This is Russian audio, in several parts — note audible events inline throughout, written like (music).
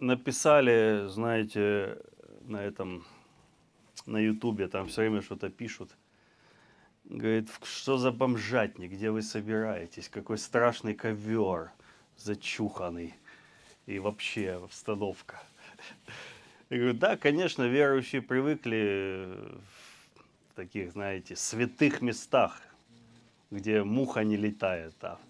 Написали, знаете, на этом, на ютубе, там все время что-то пишут. Говорит, что за бомжатник, где вы собираетесь, какой страшный ковер зачуханный и вообще обстановка. Я говорю, да, конечно, верующие привыкли э, в таких, знаете, святых местах, где муха не летает. А.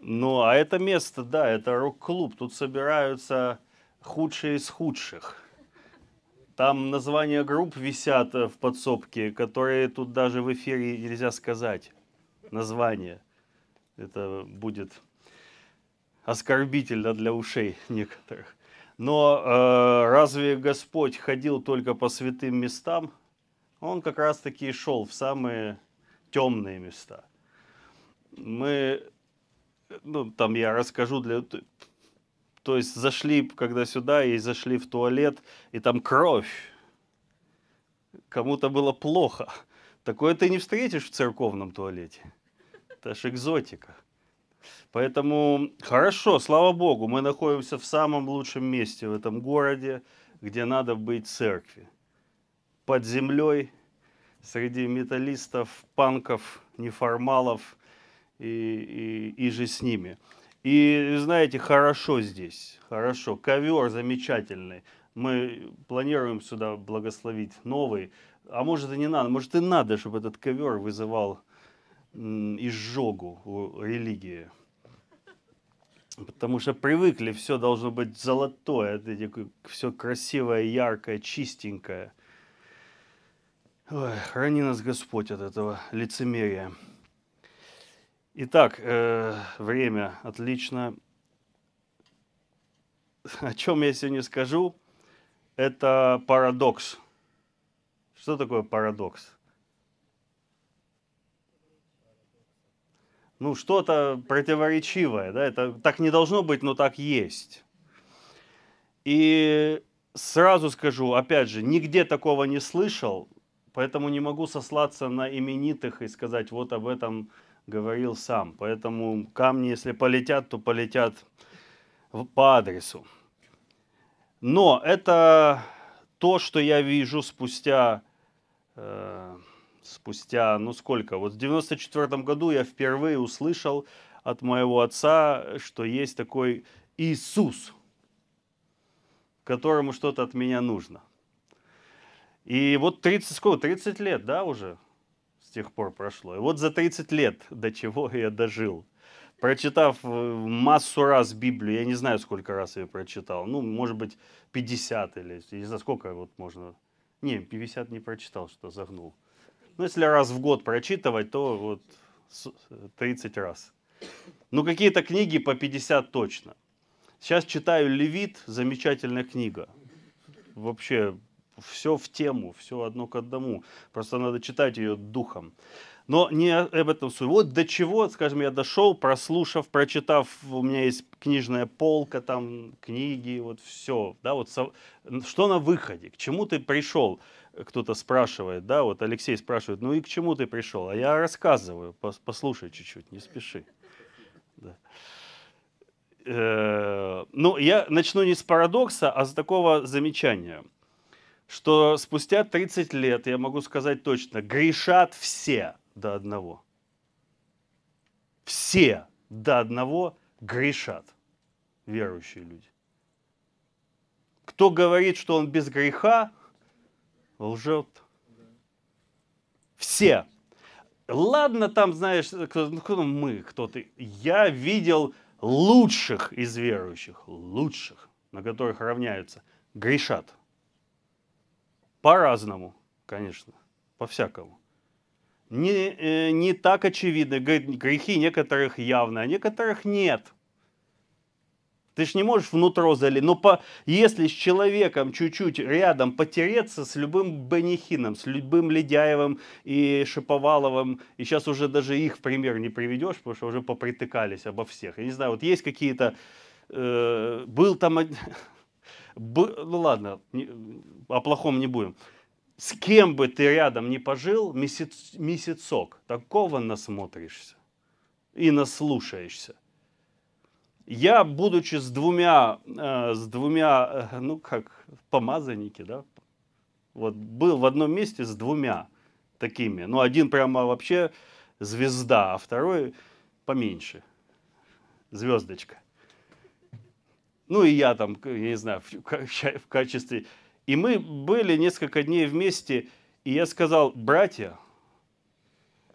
Ну, а это место, да, это рок-клуб. Тут собираются худшие из худших. Там названия групп висят э, в подсобке, которые тут даже в эфире нельзя сказать. Название. Это будет оскорбительно для ушей некоторых. Но э, разве Господь ходил только по святым местам? Он как раз-таки и шел в самые темные места. Мы, ну, там я расскажу для... То есть зашли, когда сюда, и зашли в туалет, и там кровь. Кому-то было плохо. Такое ты не встретишь в церковном туалете. Это ж экзотика. Поэтому хорошо, слава богу, мы находимся в самом лучшем месте в этом городе, где надо быть церкви. Под землей, среди металлистов, панков, неформалов и, и, и же с ними. И знаете, хорошо здесь, хорошо. Ковер замечательный. Мы планируем сюда благословить новый. А может и не надо, может и надо, чтобы этот ковер вызывал изжогу у религии. Потому что привыкли, все должно быть золотое, все красивое, яркое, чистенькое. Ой, храни нас Господь от этого лицемерия. Итак, э, время отлично. О чем я сегодня скажу, это парадокс. Что такое парадокс? ну, что-то противоречивое, да, это так не должно быть, но так есть. И сразу скажу, опять же, нигде такого не слышал, поэтому не могу сослаться на именитых и сказать, вот об этом говорил сам. Поэтому камни, если полетят, то полетят по адресу. Но это то, что я вижу спустя э, спустя, ну сколько, вот в 94 году я впервые услышал от моего отца, что есть такой Иисус, которому что-то от меня нужно. И вот 30, сколько, 30 лет, да, уже с тех пор прошло. И вот за 30 лет до чего я дожил. Прочитав э, массу раз Библию, я не знаю, сколько раз я ее прочитал, ну, может быть, 50 или, не знаю, сколько вот можно... Не, 50 не прочитал, что загнул. Ну, если раз в год прочитывать, то вот 30 раз. Ну, какие-то книги по 50 точно. Сейчас читаю «Левит», замечательная книга. Вообще, все в тему, все одно к одному. Просто надо читать ее духом. Но не об этом суть. Вот до чего, скажем, я дошел, прослушав, прочитав, у меня есть книжная полка, там книги, вот все. Да, вот, со... что на выходе, к чему ты пришел? кто-то спрашивает, да, вот Алексей спрашивает, ну и к чему ты пришел? А я рассказываю, послушай чуть-чуть, не спеши. Да. Э, ну, я начну не с парадокса, а с такого замечания, что спустя 30 лет, я могу сказать точно, грешат все до одного. Все до одного грешат верующие люди. Кто говорит, что он без греха, лжет. Все. Ладно, там, знаешь, кто, ну, кто мы, кто ты. Я видел лучших из верующих, лучших, на которых равняются, грешат. По-разному, конечно, по-всякому. Не, э, не так очевидно. Грехи некоторых явны, а некоторых нет. Ты ж не можешь внутрь залить. Но по, если с человеком чуть-чуть рядом потереться, с любым Бенихином, с любым Ледяевым и Шиповаловым, и сейчас уже даже их в пример не приведешь, потому что уже попритыкались обо всех. Я не знаю, вот есть какие-то... Э, был там... (laughs) Б, ну ладно, не, о плохом не будем. С кем бы ты рядом не пожил, месяц, месяцок, такого насмотришься и наслушаешься. Я, будучи с двумя, э, с двумя, э, ну как, помазанники, да, вот был в одном месте с двумя такими. Ну, один прямо вообще звезда, а второй поменьше, звездочка. Ну и я там, я не знаю, в, (laughs) в качестве... И мы были несколько дней вместе, и я сказал, братья,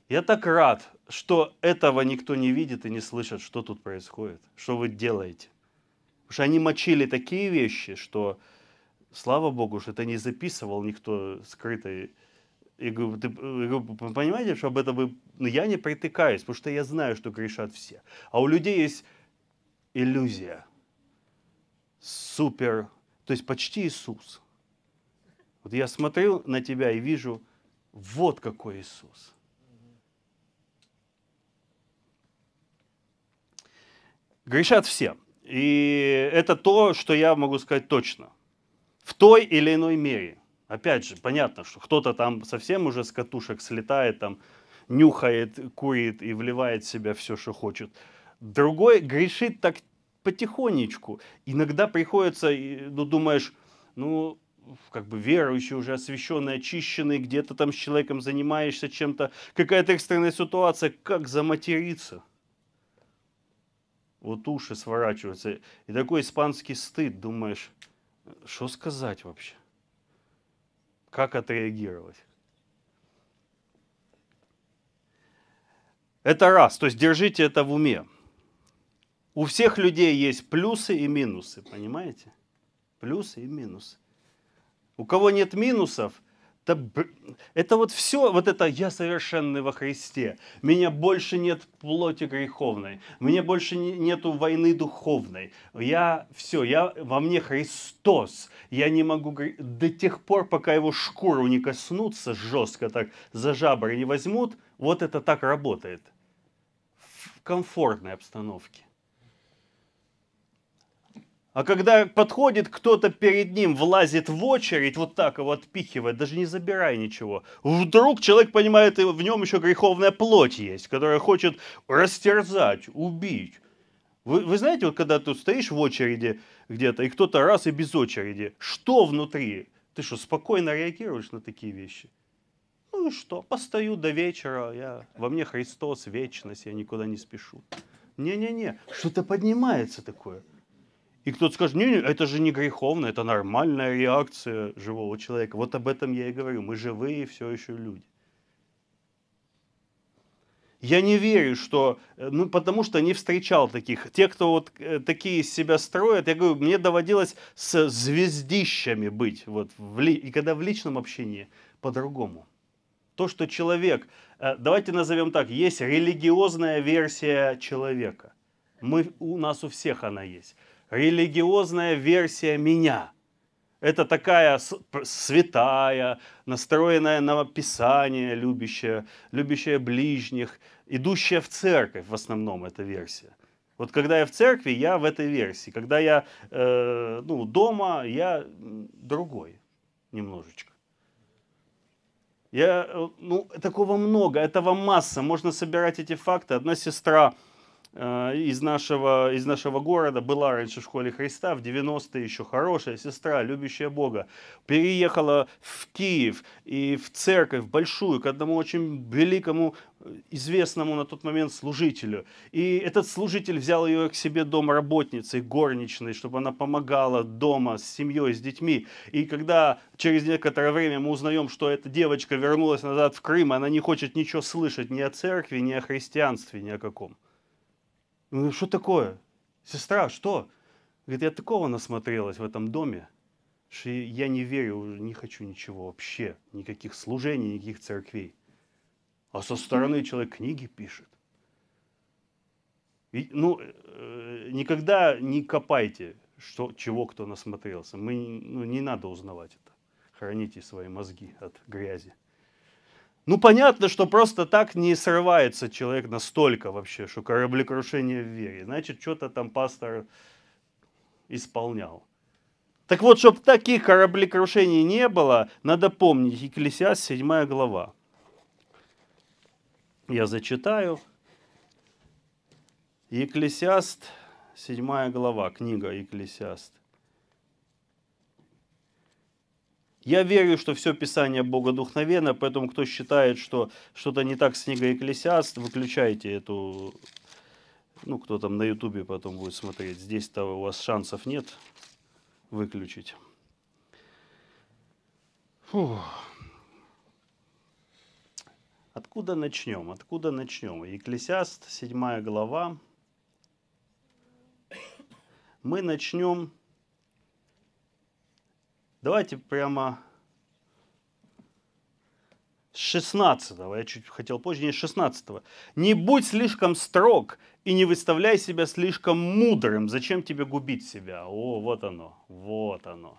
я так рад что этого никто не видит и не слышит, что тут происходит, что вы делаете. Потому что они мочили такие вещи, что, слава богу, что это не записывал никто скрытый. И говорю, ты, вы понимаете, что об этом вы... Но ну, я не притыкаюсь, потому что я знаю, что грешат все. А у людей есть иллюзия. Супер, то есть почти Иисус. Вот я смотрю на тебя и вижу, вот какой Иисус. Грешат все. И это то, что я могу сказать точно. В той или иной мере. Опять же, понятно, что кто-то там совсем уже с катушек слетает, там нюхает, курит и вливает в себя все, что хочет. Другой грешит так потихонечку. Иногда приходится, ну, думаешь, ну, как бы верующий, уже освященный, очищенный, где-то там с человеком занимаешься чем-то, какая-то экстренная ситуация, как заматериться – вот уши сворачиваются. И такой испанский стыд, думаешь, что сказать вообще? Как отреагировать? Это раз, то есть держите это в уме. У всех людей есть плюсы и минусы, понимаете? Плюсы и минусы. У кого нет минусов – это, это вот все, вот это «я совершенный во Христе», «меня больше нет плоти греховной», «мне больше не, нету войны духовной», «я все, я во мне Христос», «я не могу до тех пор, пока его шкуру не коснутся жестко, так за жабры не возьмут», вот это так работает. В комфортной обстановке. А когда подходит кто-то перед ним, влазит в очередь, вот так его отпихивает, даже не забирая ничего. Вдруг человек понимает, и в нем еще греховная плоть есть, которая хочет растерзать, убить. Вы, вы знаете, вот когда ты стоишь в очереди где-то, и кто-то раз и без очереди, что внутри? Ты что, спокойно реагируешь на такие вещи? Ну и что? Постою до вечера, я, во мне Христос, вечность, я никуда не спешу. Не-не-не, что-то поднимается такое. И кто-то скажет, не, не, это же не греховно, это нормальная реакция живого человека. Вот об этом я и говорю. Мы живые все еще люди. Я не верю, что... Э, ну, потому что не встречал таких. Те, кто вот э, такие из себя строят, я говорю, мне доводилось с звездищами быть. Вот, в ли, и когда в личном общении по-другому. То, что человек... Э, давайте назовем так. Есть религиозная версия человека. Мы, у нас у всех она есть религиозная версия меня. Это такая святая, настроенная на Писание, любящая, любящая ближних, идущая в церковь в основном эта версия. Вот когда я в церкви, я в этой версии. Когда я э, ну, дома, я другой немножечко. Я, э, ну, такого много, этого масса. Можно собирать эти факты. Одна сестра Э, из нашего, из нашего города, была раньше в школе Христа, в 90-е еще хорошая сестра, любящая Бога, переехала в Киев и в церковь большую, к одному очень великому, э, известному на тот момент служителю. И этот служитель взял ее к себе дом работницей, горничной, чтобы она помогала дома с семьей, с детьми. И когда через некоторое время мы узнаем, что эта девочка вернулась назад в Крым, она не хочет ничего слышать ни о церкви, ни о христианстве, ни о каком говорю, ну, что такое? Сестра, что? Говорит, я такого насмотрелась в этом доме, что я не верю, не хочу ничего вообще, никаких служений, никаких церквей. А со стороны человек книги пишет. И, ну, э, э, никогда не копайте, что, чего кто насмотрелся. Мы, ну, не надо узнавать это. Храните свои мозги от грязи. Ну, понятно, что просто так не срывается человек настолько вообще, что кораблекрушение в вере. Значит, что-то там пастор исполнял. Так вот, чтобы таких кораблекрушений не было, надо помнить Екклесиас 7 глава. Я зачитаю. Екклесиаст, 7 глава, книга Екклесиаст. Я верю, что все Писание Бога богодухновенно, поэтому кто считает, что что-то не так с книгой Экклесиаст, выключайте эту... Ну, кто там на Ютубе потом будет смотреть. Здесь-то у вас шансов нет выключить. Фух. Откуда начнем? Откуда начнем? Екклесиаст, 7 глава. Мы начнем Давайте прямо с 16 я чуть хотел позже, не с 16 -го. «Не будь слишком строг и не выставляй себя слишком мудрым. Зачем тебе губить себя?» О, вот оно, вот оно.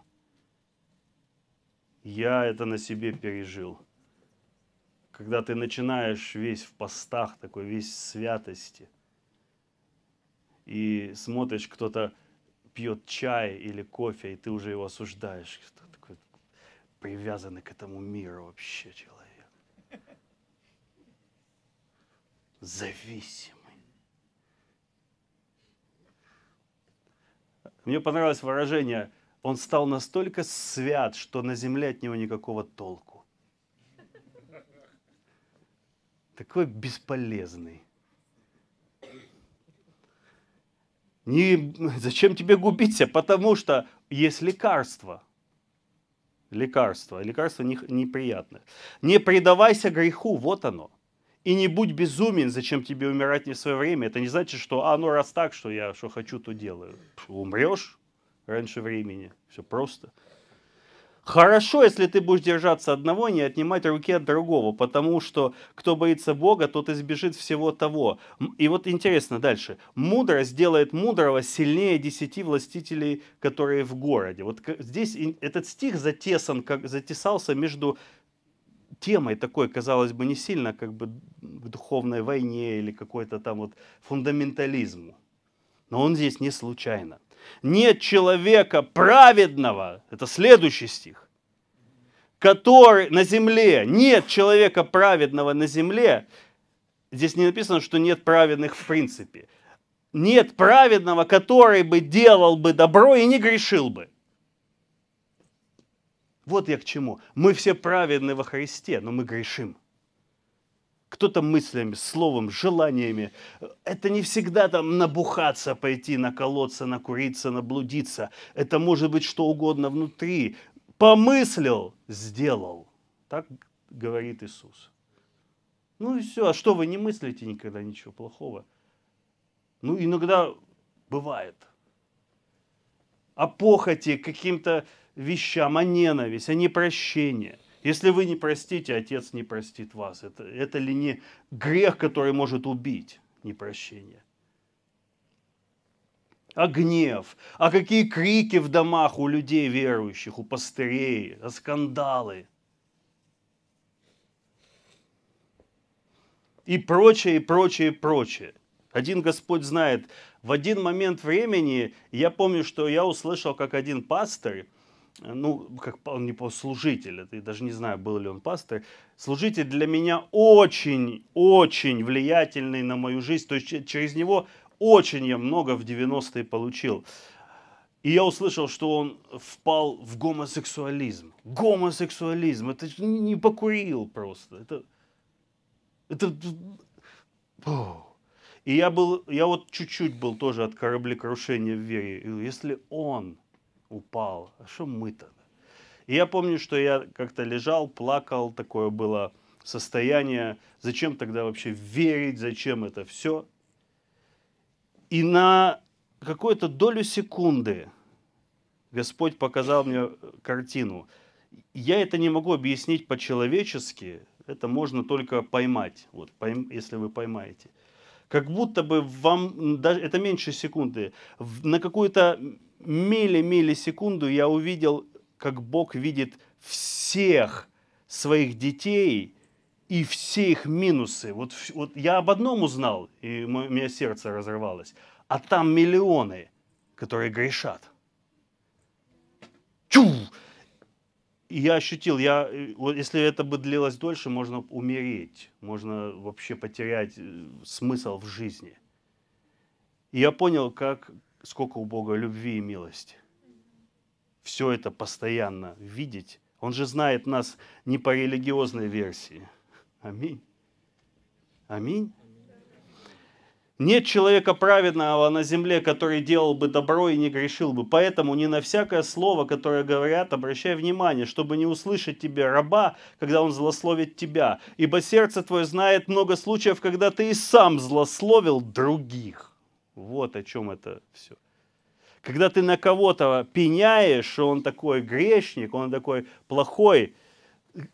Я это на себе пережил. Когда ты начинаешь весь в постах, такой весь в святости, и смотришь, кто-то пьет чай или кофе, и ты уже его осуждаешь. Ты такой привязанный к этому миру вообще человек. Зависимый. Мне понравилось выражение «Он стал настолько свят, что на земле от него никакого толку». Такой бесполезный. Не, зачем тебе губиться? Потому что есть лекарство. Лекарство. Лекарство не, неприятное. Не предавайся греху, вот оно. И не будь безумен, зачем тебе умирать не в свое время. Это не значит, что а, ну раз так, что я что хочу, то делаю. Умрешь раньше времени. Все просто. Хорошо, если ты будешь держаться одного и не отнимать руки от другого, потому что кто боится Бога, тот избежит всего того. И вот интересно дальше. Мудрость делает мудрого сильнее десяти властителей, которые в городе. Вот здесь этот стих затесан, как, затесался между темой такой, казалось бы, не сильно как бы в духовной войне или какой-то там вот фундаментализму. Но он здесь не случайно. Нет человека праведного, это следующий стих, который на земле, нет человека праведного на земле, здесь не написано, что нет праведных в принципе. Нет праведного, который бы делал бы добро и не грешил бы. Вот я к чему. Мы все праведны во Христе, но мы грешим кто-то мыслями, словом, желаниями. Это не всегда там набухаться, пойти, наколоться, накуриться, наблудиться. Это может быть что угодно внутри. Помыслил, сделал. Так говорит Иисус. Ну и все. А что вы не мыслите никогда ничего плохого? Ну иногда бывает. О похоти, каким-то вещам, о ненависть, о непрощении. Если вы не простите, Отец не простит вас. Это, это ли не грех, который может убить непрощение? А гнев, а какие крики в домах у людей верующих, у пастырей, а скандалы. И прочее, и прочее, и прочее. Один Господь знает. В один момент времени, я помню, что я услышал, как один пастырь, ну, как он не служитель, это я даже не знаю, был ли он пастор. Служитель для меня очень, очень влиятельный на мою жизнь. То есть через него очень я много в 90-е получил. И я услышал, что он впал в гомосексуализм. Гомосексуализм. Это не покурил просто. Это... Это... О. И я был, я вот чуть-чуть был тоже от кораблекрушения в вере. Если он упал. А что мы-то? И я помню, что я как-то лежал, плакал, такое было состояние. Зачем тогда вообще верить, зачем это все? И на какую-то долю секунды Господь показал мне э, картину. Я это не могу объяснить по-человечески, это можно только поймать, вот, пойм, если вы поймаете. Как будто бы вам, даже это меньше секунды, на какую-то мили-миллисекунду я увидел, как Бог видит всех своих детей и все их минусы. Вот, вот я об одном узнал, и у меня сердце разрывалось. А там миллионы, которые грешат. Чу! И я ощутил, я, э, вот если это бы длилось дольше, можно умереть, можно вообще потерять э, смысл в жизни. И я понял, как, сколько у Бога любви и милости. Все это постоянно видеть. Он же знает нас не по религиозной версии. Аминь. Аминь. Нет человека праведного на земле, который делал бы добро и не грешил бы. Поэтому не на всякое слово, которое говорят, обращай внимание, чтобы не услышать тебе раба, когда он злословит тебя. Ибо сердце твое знает много случаев, когда ты и сам злословил других. Вот о чем это все. Когда ты на кого-то пеняешь, что он такой грешник, он такой плохой,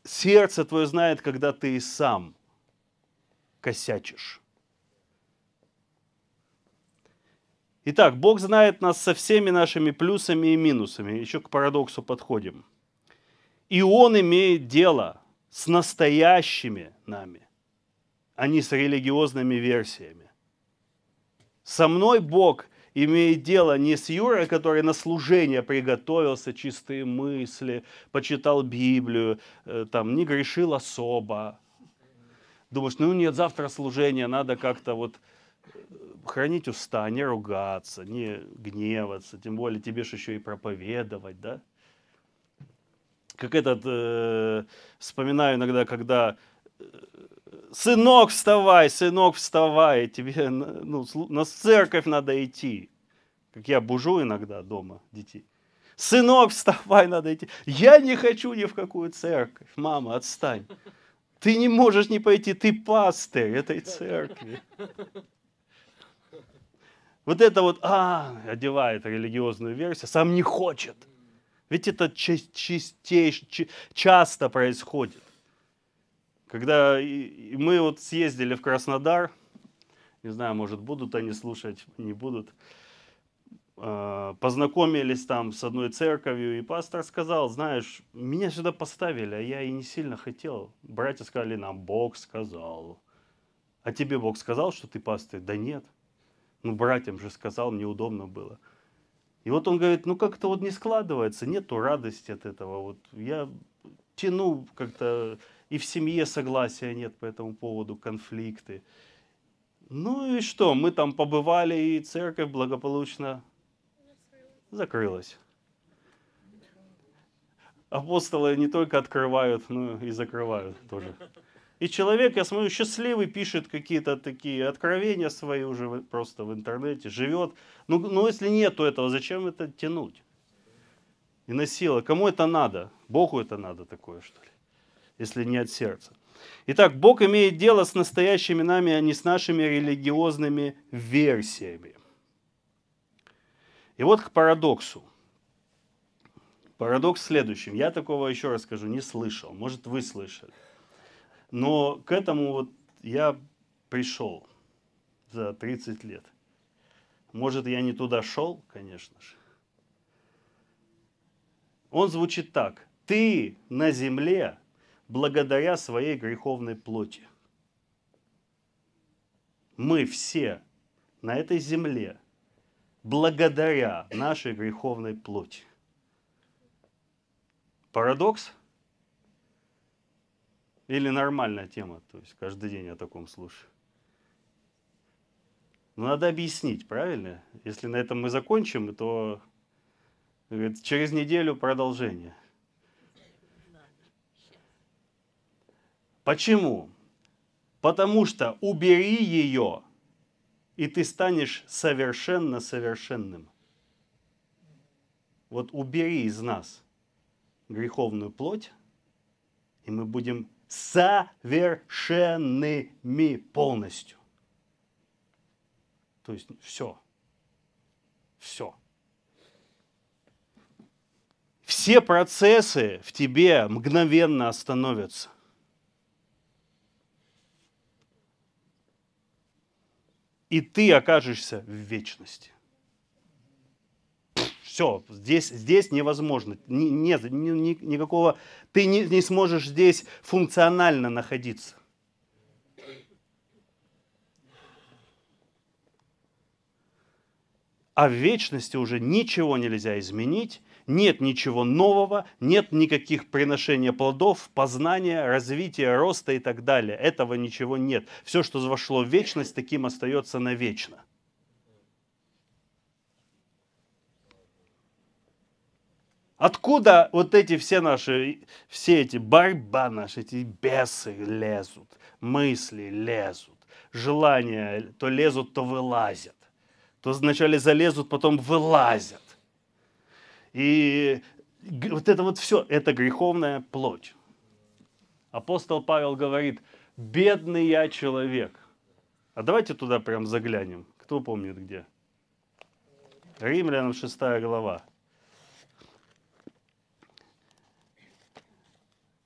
сердце твое знает, когда ты и сам косячишь. Итак, Бог знает нас со всеми нашими плюсами и минусами. Еще к парадоксу подходим. И Он имеет дело с настоящими нами, а не с религиозными версиями. Со мной Бог имеет дело не с Юрой, который на служение приготовился, чистые мысли, почитал Библию, э, там, не грешил особо. Думаешь, ну нет, завтра служение, надо как-то вот э, хранить уста, не ругаться, не гневаться, тем более тебе же еще и проповедовать, да? Как этот, э, вспоминаю иногда, когда э, сынок, вставай, сынок, вставай, тебе ну, на церковь надо идти. Как я бужу иногда дома детей. Сынок, вставай, надо идти. Я не хочу ни в какую церковь. Мама, отстань. Ты не можешь не пойти, ты пастырь этой церкви. Вот это вот, а, одевает религиозную версию, сам не хочет. Ведь это чистейш, часто происходит. Когда мы вот съездили в Краснодар, не знаю, может, будут они слушать, не будут, а, познакомились там с одной церковью, и пастор сказал, знаешь, меня сюда поставили, а я и не сильно хотел. Братья сказали нам, Бог сказал. А тебе Бог сказал, что ты пастырь? Да нет. Ну, братьям же сказал, мне удобно было. И вот он говорит, ну как-то вот не складывается, нету радости от этого. Вот я тяну как-то и в семье согласия нет по этому поводу, конфликты. Ну и что, мы там побывали, и церковь благополучно закрылась. Апостолы не только открывают, но и закрывают тоже. И человек, я смотрю, счастливый, пишет какие-то такие откровения свои уже просто в интернете, живет. Ну, ну если нету этого, зачем это тянуть? И насила. Кому это надо? Богу это надо такое, что ли? если не от сердца. Итак, Бог имеет дело с настоящими нами, а не с нашими религиозными версиями. И вот к парадоксу. Парадокс в следующем. Я такого, еще раз скажу, не слышал. Может, вы слышали. Но к этому вот я пришел за 30 лет. Может, я не туда шел, конечно же. Он звучит так. Ты на земле благодаря своей греховной плоти. Мы все на этой земле благодаря нашей греховной плоти. Парадокс? Или нормальная тема? То есть каждый день о таком слушаю. Но ну, надо объяснить, правильно? Если на этом мы закончим, то говорит, через неделю продолжение – Почему? Потому что убери ее, и ты станешь совершенно совершенным. Вот убери из нас греховную плоть, и мы будем совершенными полностью. То есть все. Все. Все процессы в тебе мгновенно остановятся. и ты окажешься в вечности. Все, здесь, здесь невозможно. Нет, никакого... Ты не, не сможешь здесь функционально находиться. А в вечности уже ничего нельзя изменить, нет ничего нового, нет никаких приношения плодов, познания, развития, роста и так далее. Этого ничего нет. Все, что вошло в вечность, таким остается навечно. Откуда вот эти все наши, все эти борьба наши, эти бесы лезут, мысли лезут, желания то лезут, то вылазят, то сначала залезут, потом вылазят. И вот это вот все, это греховная плоть. Апостол Павел говорит, бедный я человек. А давайте туда прям заглянем. Кто помнит где? Римлянам 6 глава.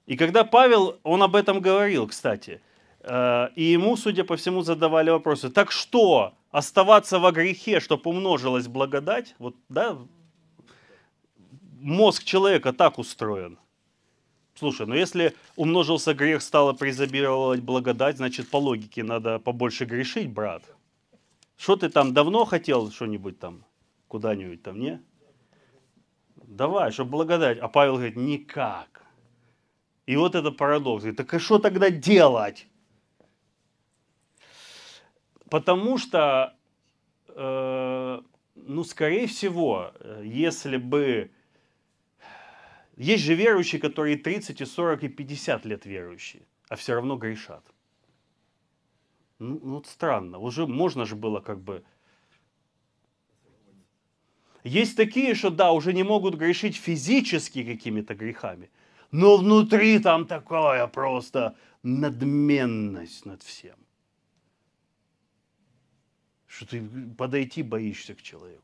И когда Павел, он об этом говорил, кстати, э, и ему, судя по всему, задавали вопросы. Так что, оставаться во грехе, чтобы умножилась благодать? Вот, да, мозг человека так устроен. Слушай, ну если умножился грех, стало презобировать благодать, значит, по логике надо побольше грешить, брат. Что ты там давно хотел что-нибудь там, куда-нибудь там, не? Давай, чтобы благодать. А Павел говорит, никак. И вот это парадокс. Говорит, так а что тогда делать? Потому что, э, ну, скорее всего, э, если бы есть же верующие, которые 30, и 40, и 50 лет верующие, а все равно грешат. Ну, ну, вот странно. Уже можно же было как бы... Есть такие, что да, уже не могут грешить физически какими-то грехами, но внутри там такая просто надменность над всем. Что ты подойти боишься к человеку.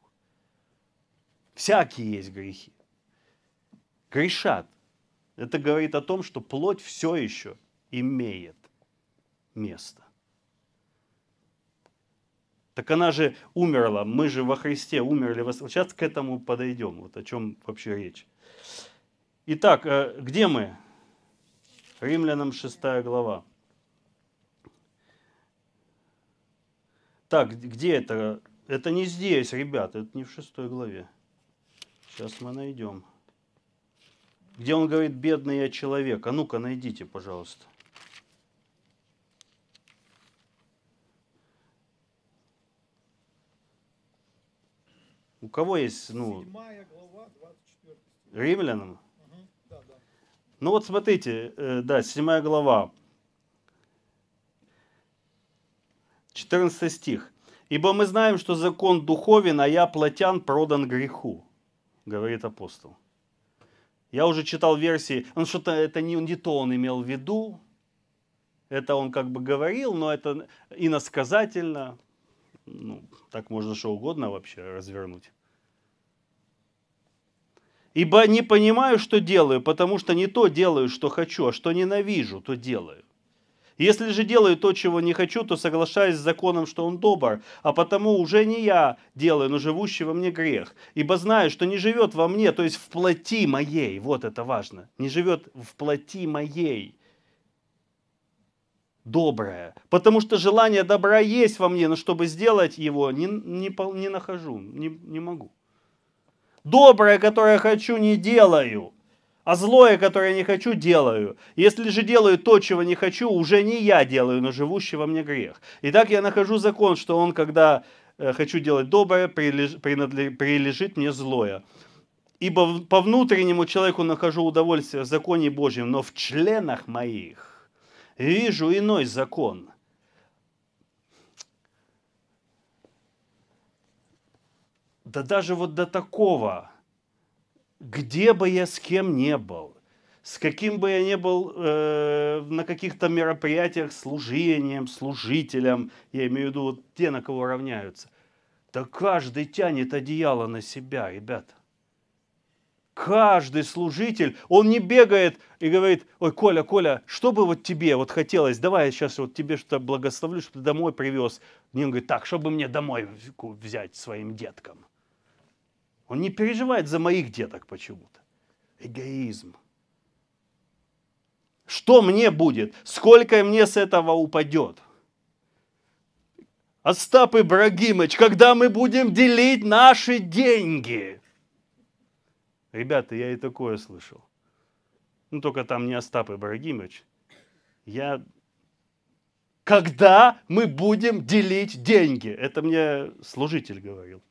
Всякие есть грехи грешат. Это говорит о том, что плоть все еще имеет место. Так она же умерла, мы же во Христе умерли. Сейчас к этому подойдем, вот о чем вообще речь. Итак, э, где мы? Римлянам 6 глава. Так, где это? Это не здесь, ребят. это не в 6 главе. Сейчас мы найдем где он говорит «бедный я человек». А ну-ка, найдите, пожалуйста. У кого есть, ну... римлянам? Ну вот смотрите, э, да, 7 глава, 14 стих. «Ибо мы знаем, что закон духовен, а я, плотян, продан греху», говорит апостол. Я уже читал версии, он что-то, это не, не то он имел в виду, это он как бы говорил, но это иносказательно. Ну, так можно что угодно вообще развернуть. Ибо не понимаю, что делаю, потому что не то делаю, что хочу, а что ненавижу, то делаю. Если же делаю то, чего не хочу, то соглашаюсь с законом, что он добр, а потому уже не я делаю, но живущий во мне грех. Ибо знаю, что не живет во мне, то есть в плоти моей, вот это важно, не живет в плоти моей доброе, потому что желание добра есть во мне, но чтобы сделать его, не, не, не нахожу, не, не могу. Доброе, которое хочу, не делаю – а злое, которое не хочу, делаю. Если же делаю то, чего не хочу, уже не я делаю, но живущий во мне грех. Итак, я нахожу закон, что он, когда э, хочу делать доброе, прилежит мне злое. Ибо по внутреннему человеку нахожу удовольствие в законе Божьем, но в членах моих вижу иной закон. Да даже вот до такого где бы я с кем не был, с каким бы я не был э, на каких-то мероприятиях служением, служителем, я имею в виду вот те, на кого равняются, то каждый тянет одеяло на себя, ребята. Каждый служитель, он не бегает и говорит, ой, Коля, Коля, что бы вот тебе вот хотелось, давай я сейчас вот тебе что-то благословлю, что ты домой привез. Мне он говорит, так, чтобы мне домой взять своим деткам. Он не переживает за моих деток почему-то. Эгоизм. Что мне будет? Сколько мне с этого упадет? Остап Ибрагимович, когда мы будем делить наши деньги? Ребята, я и такое слышал. Ну, только там не Остап Ибрагимович. Я... Когда мы будем делить деньги? Это мне служитель говорил.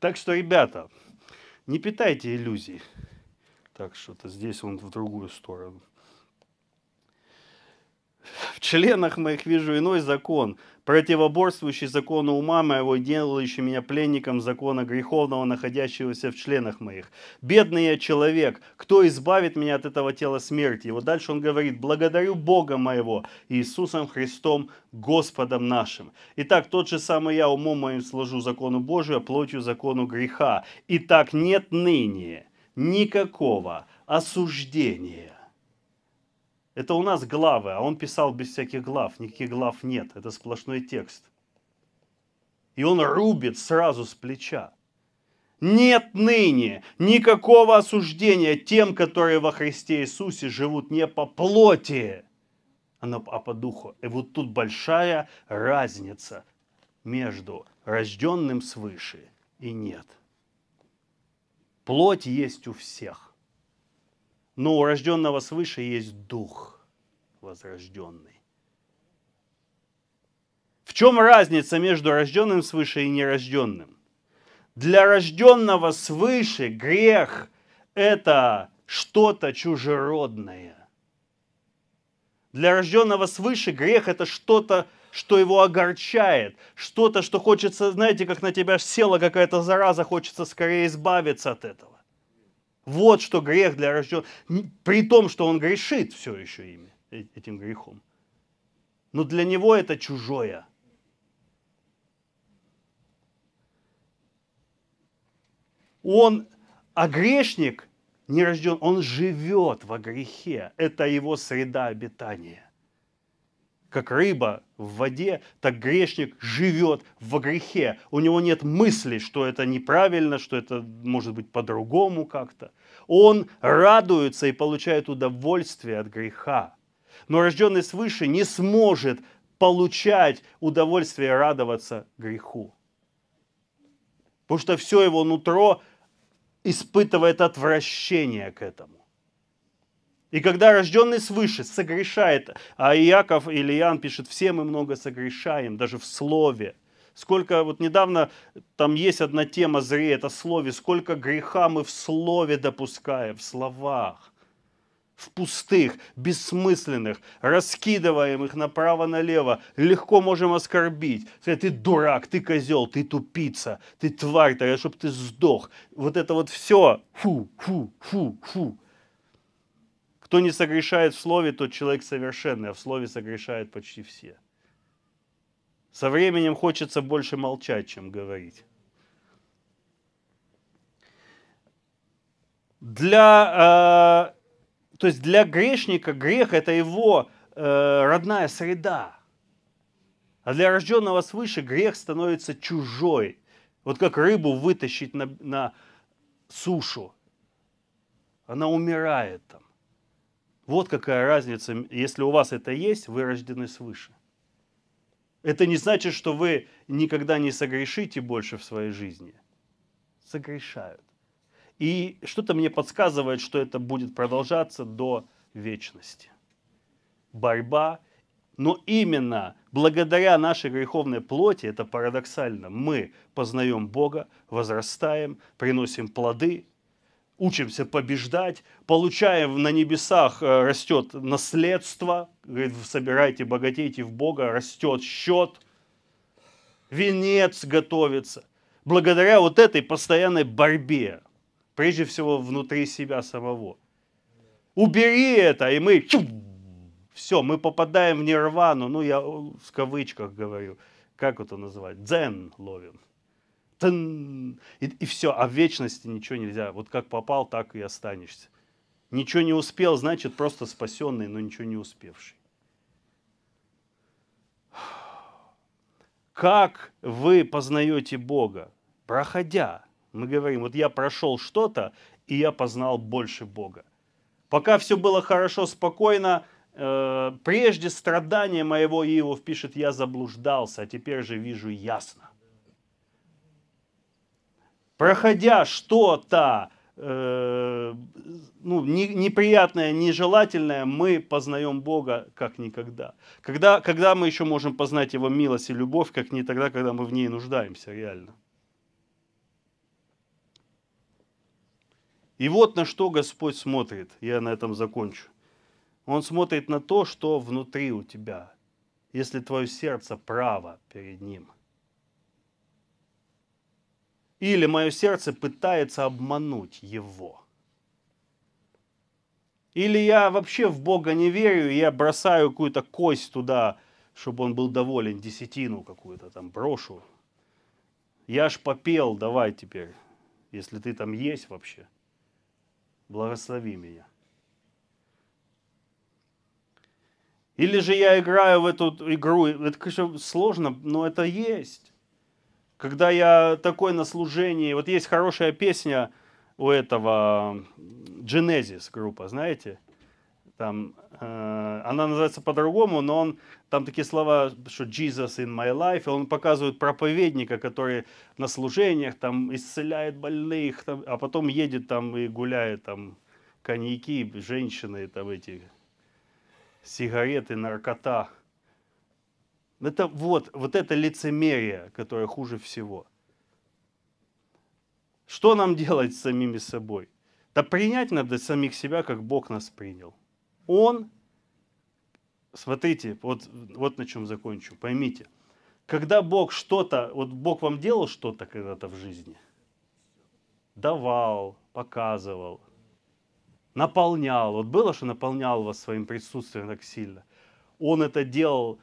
Так что, ребята, не питайте иллюзий. Так, что-то здесь он в другую сторону. В членах моих вижу иной закон противоборствующий закону ума моего и делающий меня пленником закона греховного, находящегося в членах моих. Бедный я человек, кто избавит меня от этого тела смерти? И вот дальше он говорит, благодарю Бога моего, Иисусом Христом, Господом нашим. Итак, тот же самый я умом моим сложу закону Божию, а плотью закону греха. Итак, нет ныне никакого осуждения это у нас главы, а он писал без всяких глав, никаких глав нет, это сплошной текст. И он рубит сразу с плеча. Нет ныне никакого осуждения тем, которые во Христе Иисусе живут не по плоти, а, а по духу. И вот тут большая разница между рожденным свыше и нет. Плоть есть у всех. Но у рожденного свыше есть дух возрожденный. В чем разница между рожденным свыше и нерожденным? Для рожденного свыше грех – это что-то чужеродное. Для рожденного свыше грех – это что-то, что его огорчает, что-то, что хочется, знаете, как на тебя села какая-то зараза, хочется скорее избавиться от этого. Вот что грех для рожденного. При том, что он грешит все еще ими, э, этим грехом. Но для него это чужое. Он, а грешник не рожден, он живет во грехе. Это его среда обитания. Как рыба в воде, так грешник живет в грехе. У него нет мысли, что это неправильно, что это может быть по-другому как-то. Он радуется и получает удовольствие от греха. Но рожденный свыше не сможет получать удовольствие радоваться греху. Потому что все его нутро испытывает отвращение к этому. И когда рожденный свыше согрешает, а Иаков или Иоанн пишет, все мы много согрешаем, даже в слове. Сколько, вот недавно там есть одна тема зреет о слове, сколько греха мы в слове допускаем, в словах в пустых, бессмысленных, раскидываем их направо-налево, легко можем оскорбить. Сказать, ты дурак, ты козел, ты тупица, ты тварь, тогда, чтобы ты сдох. Вот это вот все, фу, фу, фу, фу. Кто не согрешает в слове, тот человек совершенный, а в слове согрешают почти все. Со временем хочется больше молчать, чем говорить. Для, э, то есть для грешника грех – это его э, родная среда. А для рожденного свыше грех становится чужой. Вот как рыбу вытащить на, на сушу. Она умирает там. Вот какая разница. Если у вас это есть, вы рождены свыше. Это не значит, что вы никогда не согрешите больше в своей жизни. Согрешают. И что-то мне подсказывает, что это будет продолжаться до вечности. Борьба. Но именно благодаря нашей греховной плоти, это парадоксально, мы познаем Бога, возрастаем, приносим плоды, учимся побеждать, получаем на небесах, э, растет наследство, говорит, собирайте, богатейте в Бога, растет счет, венец готовится. Благодаря вот этой постоянной борьбе, прежде всего внутри себя самого. Убери это, и мы, все, мы попадаем в нирвану, ну я в кавычках говорю, как это называть, дзен ловим тын, и, и все, а в вечности ничего нельзя. Вот как попал, так и останешься. Ничего не успел, значит, просто спасенный, но ничего не успевший. Как вы познаете Бога? Проходя. Мы говорим, вот я прошел что-то, и я познал больше Бога. Пока все было хорошо, спокойно, э, прежде страдания моего Иов пишет, я заблуждался, а теперь же вижу ясно проходя что-то э, ну, не, неприятное, нежелательное, мы познаем Бога как никогда. Когда, когда мы еще можем познать Его милость и любовь, как не тогда, когда мы в ней нуждаемся реально. И вот на что Господь смотрит, я на этом закончу. Он смотрит на то, что внутри у тебя, если твое сердце право перед Ним – или мое сердце пытается обмануть его. Или я вообще в Бога не верю, и я бросаю какую-то кость туда, чтобы он был доволен, десятину какую-то там брошу. Я ж попел, давай теперь, если ты там есть вообще, благослови меня. Или же я играю в эту игру, это, конечно, сложно, но это есть. Когда я такой на служении... Вот есть хорошая песня у этого Genesis группа, знаете? Там, э, она называется по-другому, но он, там такие слова, что Jesus in my life, и он показывает проповедника, который на служениях там исцеляет больных, там, а потом едет там и гуляет там коньяки, женщины, там эти сигареты, наркота. Это вот, вот это лицемерие, которое хуже всего. Что нам делать с самими собой? Да принять надо самих себя, как Бог нас принял. Он, смотрите, вот, вот на чем закончу, поймите. Когда Бог что-то, вот Бог вам делал что-то когда-то в жизни, давал, показывал, наполнял. Вот было, что наполнял вас своим присутствием так сильно. Он это делал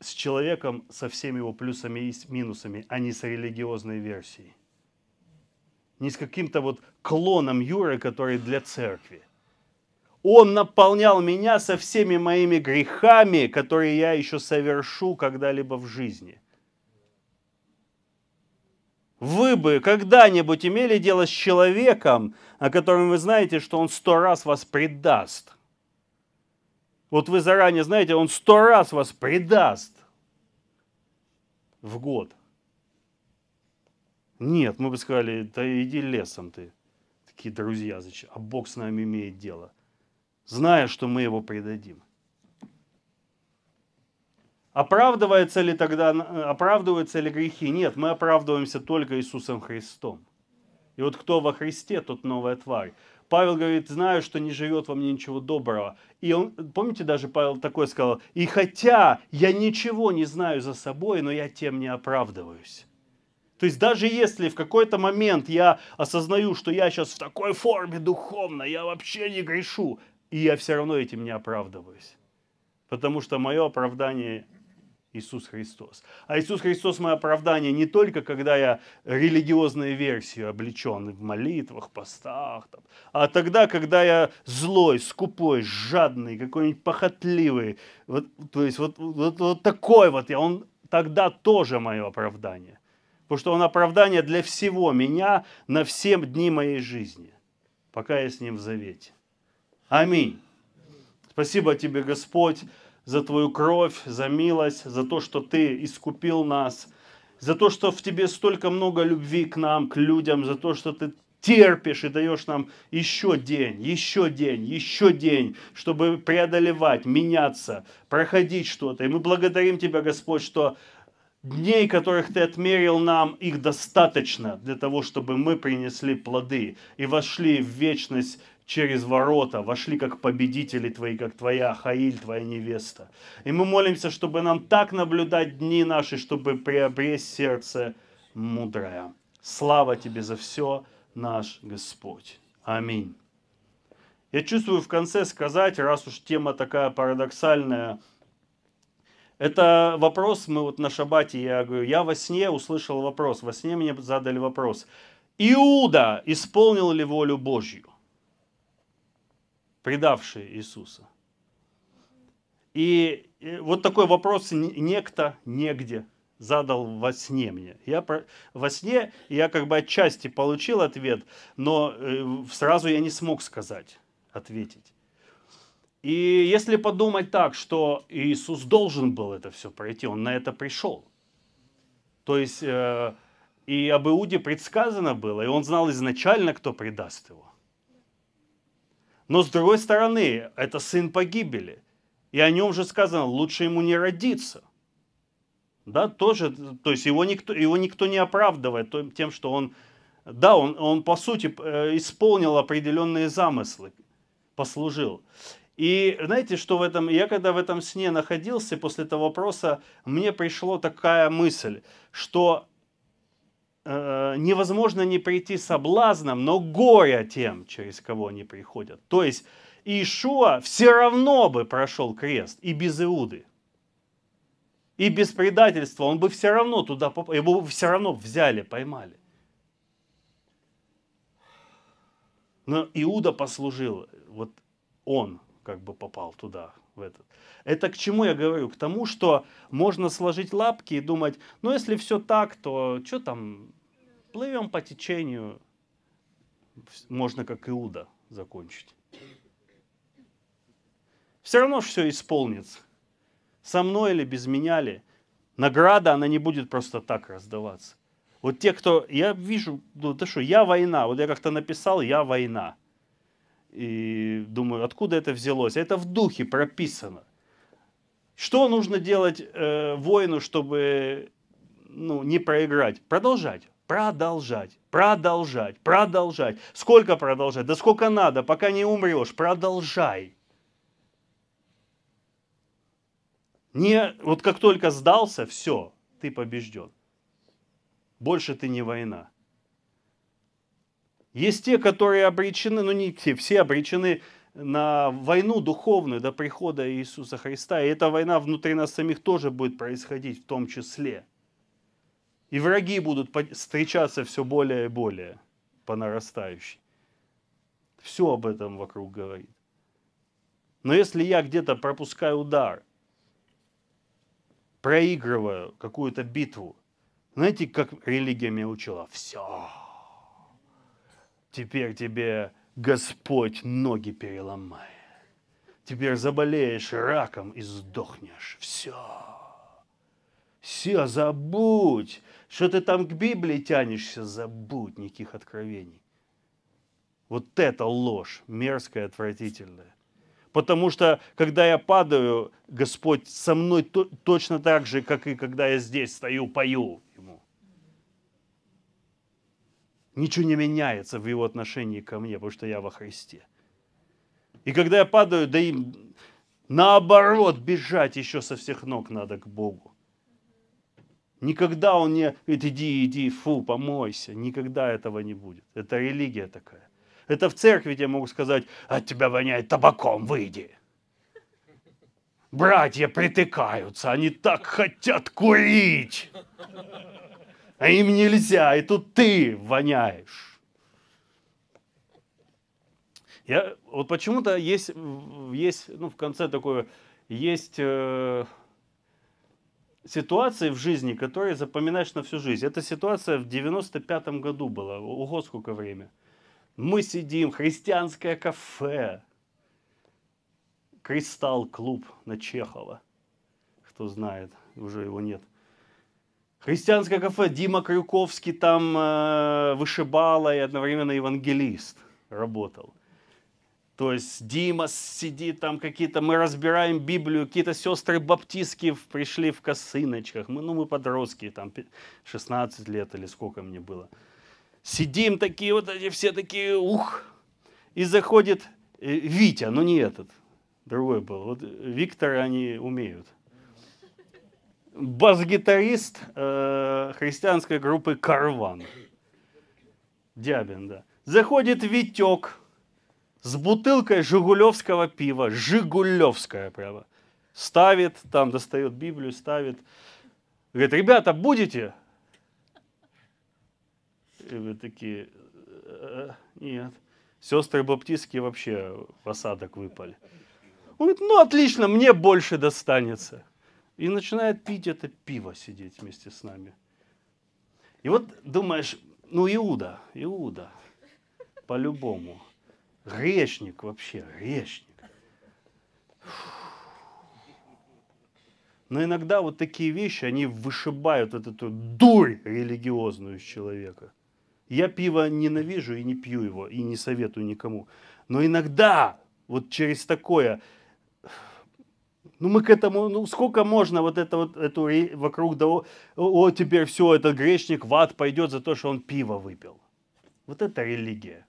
с человеком со всеми его плюсами и минусами, а не с религиозной версией. Не с каким-то вот клоном Юры, который для церкви. Он наполнял меня со всеми моими грехами, которые я еще совершу когда-либо в жизни. Вы бы когда-нибудь имели дело с человеком, о котором вы знаете, что он сто раз вас предаст? Вот вы заранее знаете, он сто раз вас предаст в год. Нет, мы бы сказали, да иди лесом ты. Такие друзья, зачем? А Бог с нами имеет дело. Зная, что мы его предадим. Оправдывается ли тогда, э, оправдываются ли грехи? Нет, мы оправдываемся только Иисусом Христом. И вот кто во Христе, тот новая тварь. Павел говорит, знаю, что не живет во мне ничего доброго. И он, помните, даже Павел такой сказал, и хотя я ничего не знаю за собой, но я тем не оправдываюсь. То есть даже если в какой-то момент я осознаю, что я сейчас в такой форме духовно, я вообще не грешу, и я все равно этим не оправдываюсь. Потому что мое оправдание Иисус Христос. А Иисус Христос мое оправдание не только, когда я религиозной версией облечен в молитвах, постах, там, а тогда, когда я злой, скупой, жадный, какой-нибудь похотливый, вот, то есть вот, вот, вот такой вот я, он тогда тоже мое оправдание. Потому что он оправдание для всего меня на все дни моей жизни, пока я с ним в завете. Аминь. Спасибо тебе, Господь за Твою кровь, за милость, за то, что Ты искупил нас, за то, что в Тебе столько много любви к нам, к людям, за то, что Ты терпишь и даешь нам еще день, еще день, еще день, чтобы преодолевать, меняться, проходить что-то. И мы благодарим Тебя, Господь, что дней, которых Ты отмерил нам, их достаточно для того, чтобы мы принесли плоды и вошли в вечность через ворота, вошли как победители твои, как твоя Хаиль, твоя невеста. И мы молимся, чтобы нам так наблюдать дни наши, чтобы приобрести сердце мудрое. Слава тебе за все, наш Господь. Аминь. Я чувствую в конце сказать, раз уж тема такая парадоксальная, это вопрос, мы вот на шабате, я говорю, я во сне услышал вопрос, во сне мне задали вопрос. Иуда исполнил ли волю Божью? предавшие Иисуса. И вот такой вопрос некто негде задал во сне мне. Я про... во сне я как бы отчасти получил ответ, но э, сразу я не смог сказать, ответить. И если подумать так, что Иисус должен был это все пройти, он на это пришел. То есть э, и об Иуде предсказано было, и он знал изначально, кто предаст его. Но с другой стороны, это сын погибели. И о нем же сказано, лучше ему не родиться. Да, тоже, то есть его никто, его никто не оправдывает тем, что он, да, он, он по сути э, исполнил определенные замыслы, послужил. И знаете, что в этом, я когда в этом сне находился после этого вопроса, мне пришла такая мысль, что э, невозможно не прийти соблазном, но горе тем, через кого они приходят. То есть Иешуа все равно бы прошел крест и без Иуды. И без предательства он бы все равно туда попал, его бы все равно взяли, поймали. Но Иуда послужил, вот он как бы попал туда, в этот. Это к чему я говорю? К тому, что можно сложить лапки и думать, ну если все так, то что там, плывем по течению, можно как Иуда закончить. Все равно все исполнится. Со мной или без меня ли. Награда, она не будет просто так раздаваться. Вот те, кто... Я вижу, ну, да что, я война. Вот я как-то написал, я война. И думаю, откуда это взялось? Это в духе прописано. Что нужно делать э, воину, чтобы ну, не проиграть? Продолжать. Продолжать, продолжать, продолжать. Сколько продолжать? Да сколько надо, пока не умрешь. Продолжай. Не, вот как только сдался, все, ты побежден. Больше ты не война. Есть те, которые обречены, ну не все, все обречены на войну духовную до прихода Иисуса Христа. И эта война внутри нас самих тоже будет происходить в том числе. И враги будут встречаться все более и более по нарастающей. Все об этом вокруг говорит. Но если я где-то пропускаю удар, проигрываю какую-то битву, знаете, как религия меня учила? Все Теперь тебе Господь ноги переломает. Теперь заболеешь раком и сдохнешь. Все. Все, забудь. Что ты там к Библии тянешься, забудь никаких откровений. Вот это ложь, мерзкая, отвратительная. Потому что, когда я падаю, Господь со мной то, точно так же, как и когда я здесь стою, пою Ему. Ничего не меняется в его отношении ко мне, потому что я во Христе. И когда я падаю, да и наоборот бежать еще со всех ног надо к Богу. Никогда он не говорит, иди, иди, фу, помойся. Никогда этого не будет. Это религия такая. Это в церкви тебе могут сказать, от тебя воняет табаком, выйди. Братья притыкаются, они так хотят курить а им нельзя, и тут ты воняешь. Я, вот почему-то есть, есть, ну, в конце такое, есть э, ситуации в жизни, которые запоминаешь на всю жизнь. Эта ситуация в 95-м году была, ого, сколько времени. Мы сидим, христианское кафе, Кристалл клуб на Чехова. Кто знает, уже его нет. Христианское кафе Дима Крюковский там э, вышибала и одновременно евангелист работал. То есть Дима сидит там какие-то, мы разбираем Библию, какие-то сестры баптистки пришли в косыночках. Мы, ну, мы подростки, там 16 лет или сколько мне было. Сидим такие вот, эти все такие, ух. И заходит э, Витя, но ну, не этот, другой был. Вот Виктора они умеют бас-гитарист э, христианской группы Карван. Дябин, да. Заходит Витек с бутылкой жигулевского пива, жигулевское прямо. Ставит, там достает Библию, ставит. Говорит, ребята, будете? И вы такие, э, нет. Сестры баптистские вообще в осадок выпали. Он говорит, ну отлично, мне больше достанется и начинает пить это пиво, сидеть вместе с нами. И вот думаешь, ну Иуда, Иуда, по-любому. Грешник вообще, грешник. Но иногда вот такие вещи, они вышибают вот эту дурь религиозную из человека. Я пиво ненавижу и не пью его, и не советую никому. Но иногда вот через такое ну мы к этому, ну сколько можно вот это вот, эту вокруг да, о, о, теперь все, этот грешник в ад пойдет за то, что он пиво выпил. Вот это религия.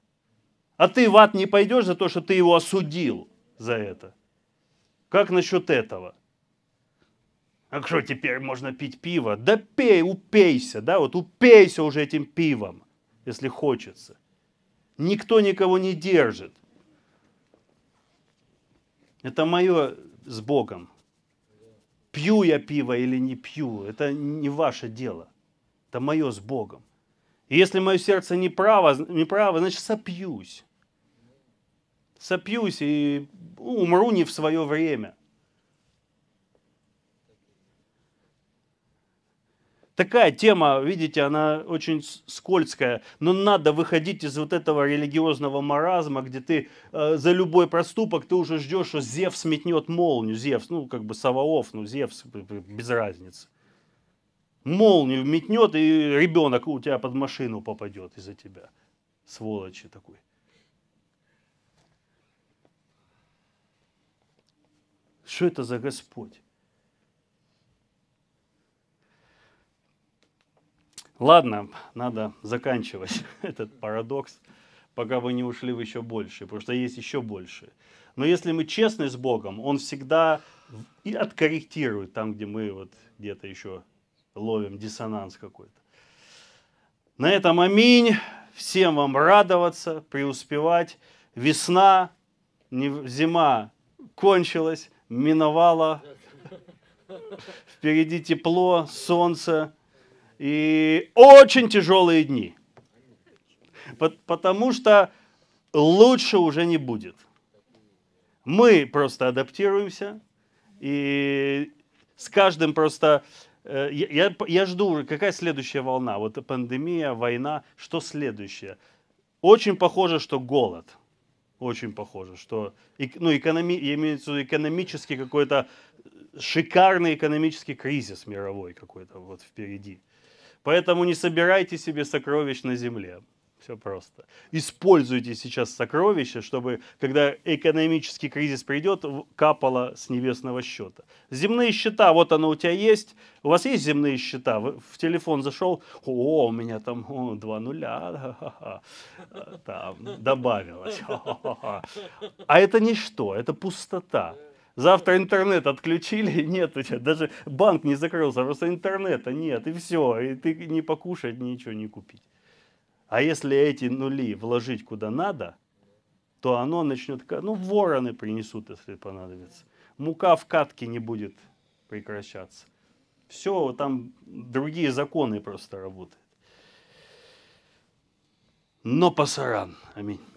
А ты в ад не пойдешь за то, что ты его осудил за это. Как насчет этого? А что теперь можно пить пиво? Да пей, упейся, да, вот упейся уже этим пивом, если хочется. Никто никого не держит. Это мое с Богом. Пью я пиво или не пью, это не ваше дело. Это мое с Богом. И если мое сердце неправо, неправо значит сопьюсь. Сопьюсь и умру не в свое время. такая тема, видите, она очень скользкая, но надо выходить из вот этого религиозного маразма, где ты э, за любой проступок ты уже ждешь, что Зевс метнет молнию, Зевс, ну как бы Саваоф, ну Зевс, без разницы. Молнию метнет, и ребенок у тебя под машину попадет из-за тебя. Сволочи такой. Что это за Господь? Ладно, надо заканчивать (laughs) этот парадокс, пока вы не ушли в еще больше, потому что есть еще больше. Но если мы честны с Богом, Он всегда и откорректирует там, где мы вот где-то еще ловим диссонанс какой-то. На этом аминь. Всем вам радоваться, преуспевать. Весна, не зима кончилась, миновала. Впереди тепло, солнце и очень тяжелые дни. Потому что лучше уже не будет. Мы просто адаптируемся, и с каждым просто... Э, я, я, я жду, какая следующая волна? Вот пандемия, война, что следующее? Очень похоже, что голод. Очень похоже, что ну, экономи, я имею в виду экономический какой-то э, шикарный экономический кризис мировой какой-то вот впереди. Поэтому не собирайте себе сокровищ на земле. Все просто. Используйте сейчас сокровища, чтобы, когда экономический кризис придет, капало с небесного счета. Земные счета, вот оно у тебя есть. У вас есть земные счета? Вы в телефон зашел, о, у меня там о, два нуля, там добавилось. а это ничто, это пустота. Завтра интернет отключили, (laughs) нет у тебя, даже банк не закрылся, просто интернета нет, и все, и ты не покушать, ничего не купить. А если эти нули вложить куда надо, то оно начнет, ну вороны принесут, если понадобится. Мука в катке не будет прекращаться. Все, там другие законы просто работают. Но пасаран. Аминь.